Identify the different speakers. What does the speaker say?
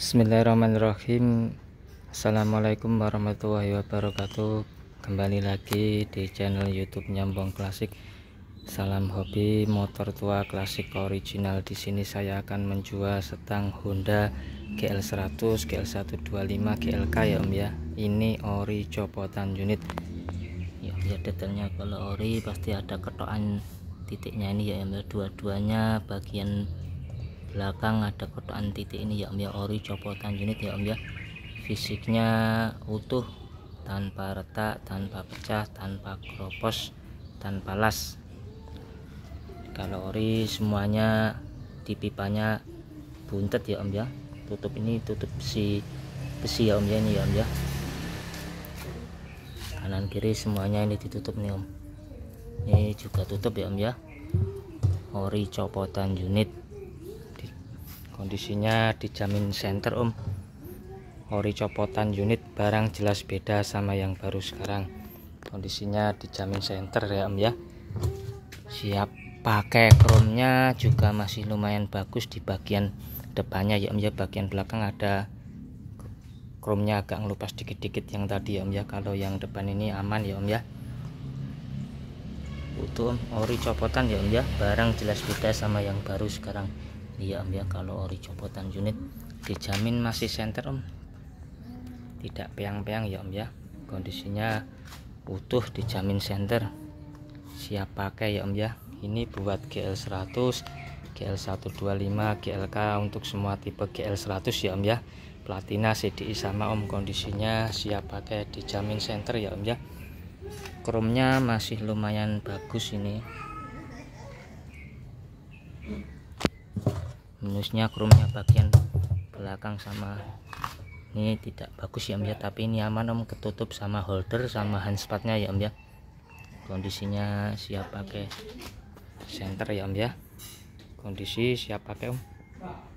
Speaker 1: Bismillahirrahmanirrahim Assalamualaikum warahmatullahi wabarakatuh Kembali lagi di channel youtube Nyambong Klasik Salam hobi motor tua klasik original Di sini saya akan menjual setang Honda GL100, GL125, GLK ya om ya Ini ori copotan unit Ya ya detailnya kalau ori pasti ada ketokan titiknya ini ya Om ya dua-duanya bagian belakang ada kotaan titik ini ya om ya ori copotan unit ya om ya fisiknya utuh tanpa retak tanpa pecah tanpa kropos tanpa las kalau ori semuanya di pipanya buntet ya om ya tutup ini tutup si besi ya om ya ini ya om ya kanan kiri semuanya ini ditutup nih om ini juga tutup ya om ya ori copotan unit kondisinya dijamin center om ori copotan unit barang jelas beda sama yang baru sekarang kondisinya dijamin center ya om ya siap pakai chrome nya juga masih lumayan bagus di bagian depannya ya om ya bagian belakang ada chrome nya agak ngelupas dikit-dikit yang tadi ya om ya kalau yang depan ini aman ya om ya utuh om ori copotan ya om ya barang jelas beda sama yang baru sekarang iya om ya kalau ori copotan unit dijamin masih center om tidak peang-peang ya om ya kondisinya utuh dijamin center, siap pakai ya om ya ini buat GL100 GL125 GLK untuk semua tipe GL100 ya om ya platina CDI sama om kondisinya siap pakai dijamin center ya om ya kromnya masih lumayan bagus ini minusnya chrome-nya bagian belakang sama ini tidak bagus ya om ya tapi ini aman om ketutup sama holder sama handspatnya ya om ya kondisinya siap pakai center ya om ya kondisi siap pakai om